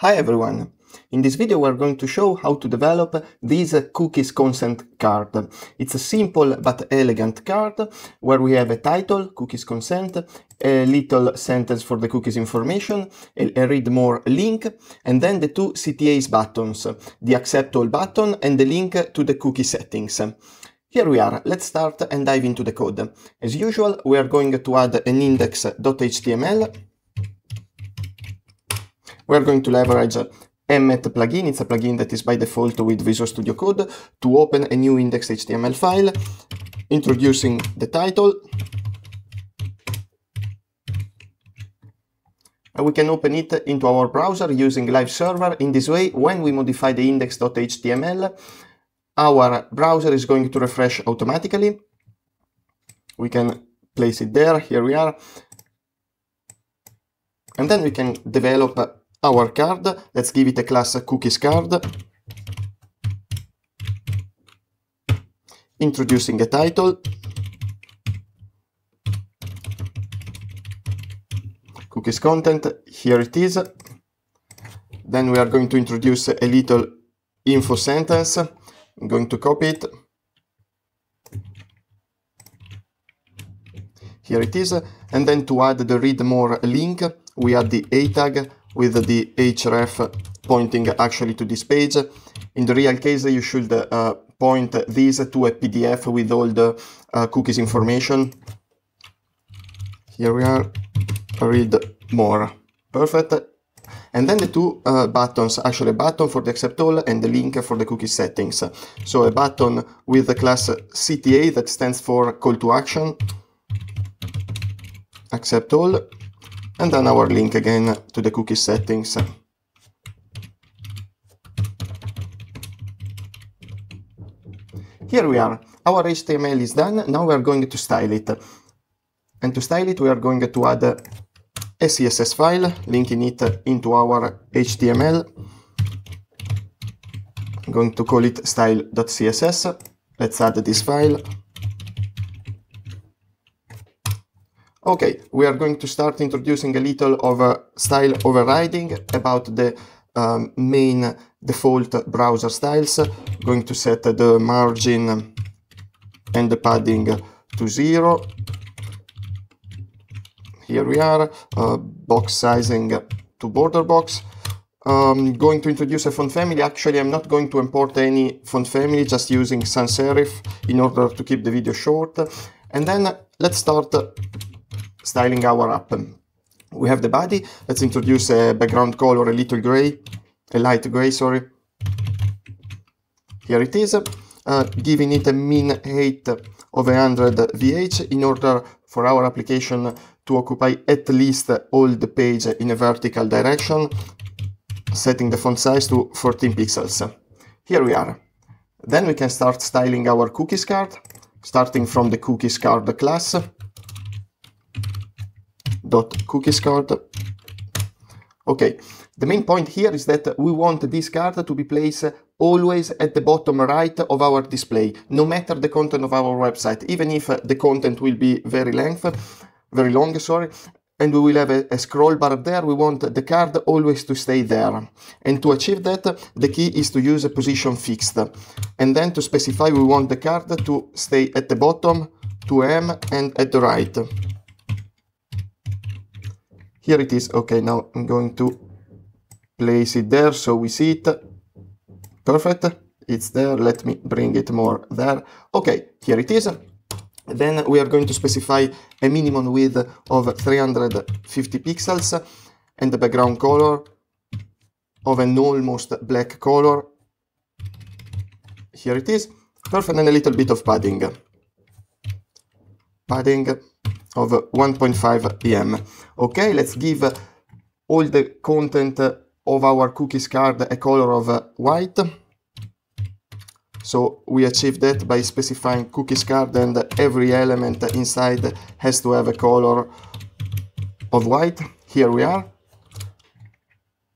Hi everyone! In this video we're going to show how to develop this cookies consent card. It's a simple but elegant card where we have a title, cookies consent, a little sentence for the cookies information, a, read more link, and then the two CTAs buttons, the accept all button and the link to the cookie settings. Here we are, let's start and dive into the code. As usual, we are going to add an index.html we're going to leverage Emmet plugin. It's a plugin that is by default with Visual Studio Code to open a new index.html file, introducing the title. And we can open it into our browser using live server. In this way, when we modify the index.html, our browser is going to refresh automatically. We can place it there. Here we are. And then we can develop our card. Let's give it a class cookies card. Introducing a title. Cookies content, here it is. Then we are going to introduce a little info sentence. I'm going to copy it. Here it is. And then to add the read more link, we add the A tag with the href pointing actually to this page. In the real case, you should uh, point this to a PDF with all the uh, cookies information. Here we are, read more. Perfect. And then the two uh, buttons, actually a button for the accept all and the link for the cookie settings. So a button with the class CTA that stands for call to action, accept all, and then our link again to the cookie settings. Here we are. Our HTML is done. Now we are going to style it. And to style it, we are going to add a CSS file, linking it into our HTML. I'm going to call it style.css. Let's add this file. Okay, we are going to start introducing a little of uh, style overriding about the um, main default browser styles. Going to set the margin and the padding to zero. Here we are, uh, box sizing to border box. Um, going to introduce a font family. Actually, I'm not going to import any font family, just using sans serif in order to keep the video short. And then let's start styling our app. We have the body. Let's introduce a background color, a little gray, a light gray, sorry. Here it is, uh, giving it a mean height of 100 VH in order for our application to occupy at least all the page in a vertical direction, setting the font size to 14 pixels. Here we are. Then we can start styling our cookies card, starting from the cookies card class dot cookies card. Okay, the main point here is that we want this card to be placed always at the bottom right of our display, no matter the content of our website, even if the content will be very length, very long, sorry, and we will have a, a, scroll bar there. We want the card always to stay there. And to achieve that, the key is to use a position fixed. And then to specify, we want the card to stay at the bottom, to M, and at the right. Here it is. Okay, now I'm going to place it there so we see it. Perfect. It's there. Let me bring it more there. Okay, here it is. Then we are going to specify a minimum width of 350 pixels and the background color of an almost black color. Here it is. Perfect and a little bit of padding. Padding of 1.5 pm. Okay, let's give all the content of our cookies card a color of white. So we achieve that by specifying cookies card and every element inside has to have a color of white. Here we are.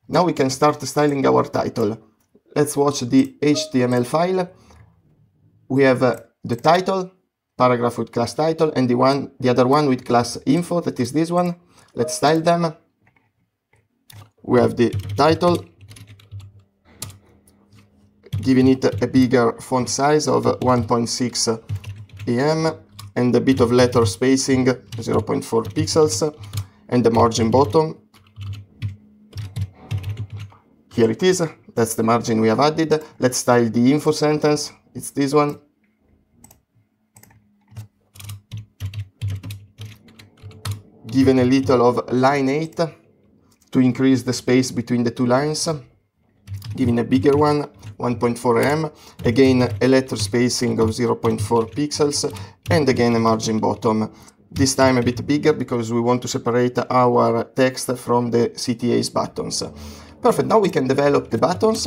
Now we can start styling our title. Let's watch the HTML file. We have uh, the title, paragraph with class title and the one the other one with class info that is this one let's style them we have the title giving it a bigger font size of 1.6 em and a bit of letter spacing 0.4 pixels and the margin bottom here it is that's the margin we have added let's style the info sentence it's this one given a little of line 8 to increase the space between the two lines, giving a bigger one, 1.4 m, again a letter spacing of 0.4 pixels, and again a margin bottom. This time a bit bigger because we want to separate our text from the CTA's buttons. Perfect, now we can develop the buttons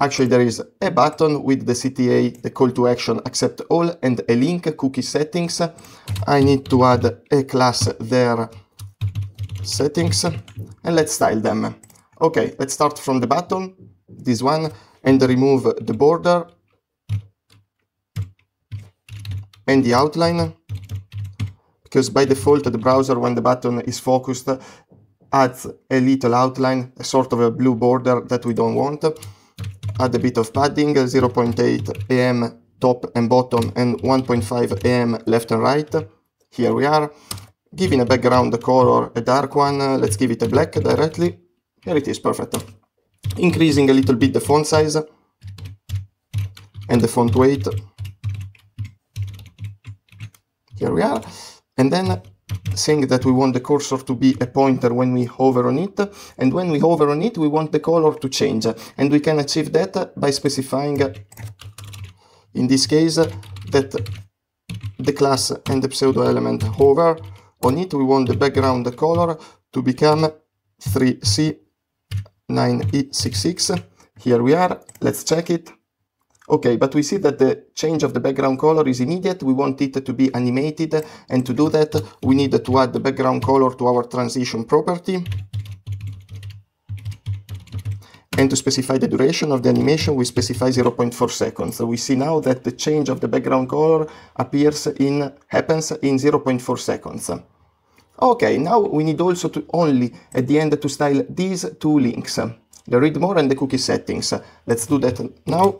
Actually, there is a button with the CTA, the call to action, accept all, and a link, cookie settings. I need to add a class there, settings, and let's style them. Okay, let's start from the button, this one, and remove the border and the outline, because by default, the browser, when the button is focused, adds a little outline, a sort of a blue border that we don't want add a bit of padding, 0.8 AM top and bottom and 1.5 AM left and right. Here we are. Giving a background color, a dark one, uh, let's give it a black directly. Here it is, perfect. Increasing a little bit the font size and the font weight. Here we are. And then saying that we want the cursor to be a pointer when we hover on it, and when we hover on it we want the color to change, and we can achieve that by specifying, in this case, that the class and the pseudo element hover on it, we want the background color to become 3C9E66. Here we are, let's check it. Okay, but we see that the change of the background color is immediate. We want it to be animated. And to do that, we need to add the background color to our transition property. And to specify the duration of the animation, we specify 0.4 seconds. So we see now that the change of the background color appears in, happens in 0.4 seconds. Okay, now we need also to only at the end to style these two links, the read more and the cookie settings. Let's do that now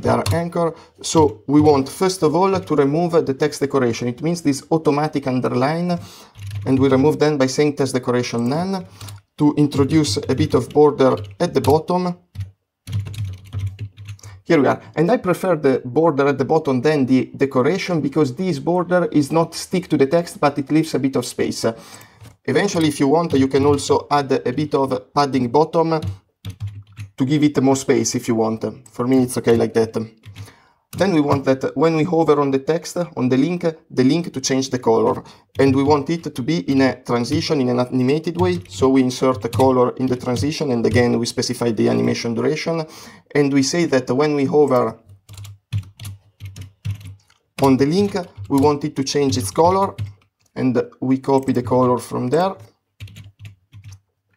they are anchor. So we want first of all to remove the text decoration. It means this automatic underline and we remove then by saying text decoration none to introduce a bit of border at the bottom. Here we are. And I prefer the border at the bottom than the decoration because this border is not stick to the text, but it leaves a bit of space. Eventually, if you want, you can also add a bit of padding bottom to give it more space if you want. For me, it's okay like that. Then we want that when we hover on the text, on the link, the link to change the color. And we want it to be in a transition, in an animated way. So we insert the color in the transition and again we specify the animation duration. And we say that when we hover on the link, we want it to change its color and we copy the color from there.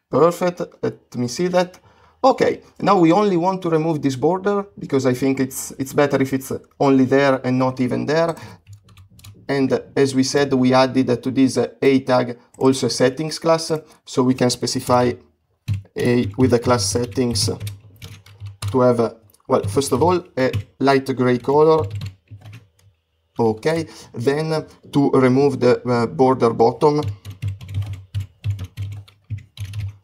Perfect, let me see that. Okay, now we only want to remove this border because I think it's, it's better if it's only there and not even there. And as we said, we added to this A tag also settings class, so we can specify a, with the class settings to have, a, well, first of all, a light gray color okay then to remove the uh, border bottom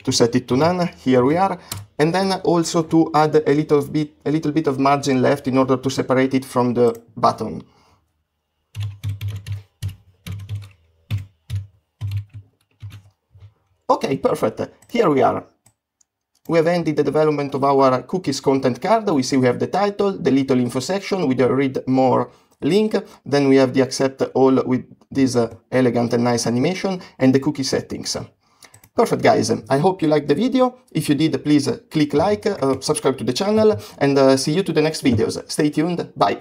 to set it to none here we are and then also to add a little bit, a little bit of margin left in order to separate it from the button. Okay, perfect. Here we are. We have ended the development of our cookies content card. We see we have the title, the little info section with the read more link. Then we have the accept all with this uh, elegant and nice animation and the cookie settings. Perfect guys, I hope you liked the video. If you did, please click like, uh, subscribe to the channel and uh, see you to the next videos. Stay tuned, bye!